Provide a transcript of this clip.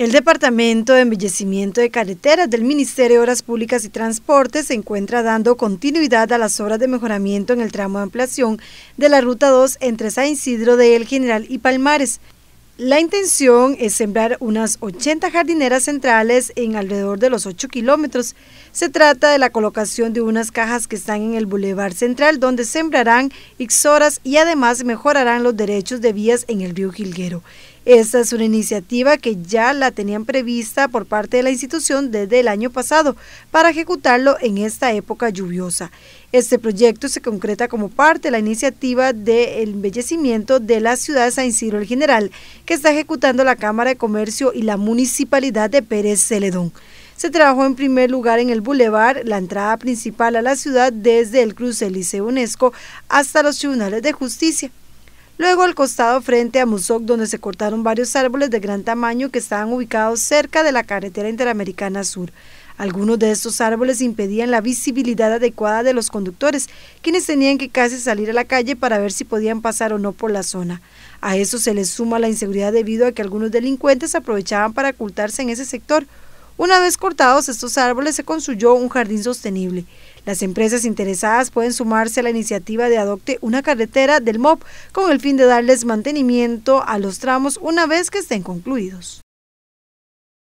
El Departamento de Embellecimiento de Carreteras del Ministerio de Obras Públicas y Transportes se encuentra dando continuidad a las obras de mejoramiento en el tramo de ampliación de la Ruta 2 entre San Isidro de El General y Palmares. La intención es sembrar unas 80 jardineras centrales en alrededor de los 8 kilómetros. Se trata de la colocación de unas cajas que están en el Boulevard Central, donde sembrarán ixoras y además mejorarán los derechos de vías en el río Gilguero. Esta es una iniciativa que ya la tenían prevista por parte de la institución desde el año pasado para ejecutarlo en esta época lluviosa. Este proyecto se concreta como parte de la iniciativa de embellecimiento de la ciudad de San Isidro el General, que está ejecutando la Cámara de Comercio y la Municipalidad de Pérez Celedón. Se trabajó en primer lugar en el Boulevard, la entrada principal a la ciudad desde el cruce Liceo UNESCO hasta los tribunales de justicia. Luego al costado frente a Musoc, donde se cortaron varios árboles de gran tamaño que estaban ubicados cerca de la carretera interamericana sur. Algunos de estos árboles impedían la visibilidad adecuada de los conductores, quienes tenían que casi salir a la calle para ver si podían pasar o no por la zona. A eso se les suma la inseguridad debido a que algunos delincuentes aprovechaban para ocultarse en ese sector, una vez cortados estos árboles se construyó un jardín sostenible. Las empresas interesadas pueden sumarse a la iniciativa de Adopte una carretera del MOP con el fin de darles mantenimiento a los tramos una vez que estén concluidos.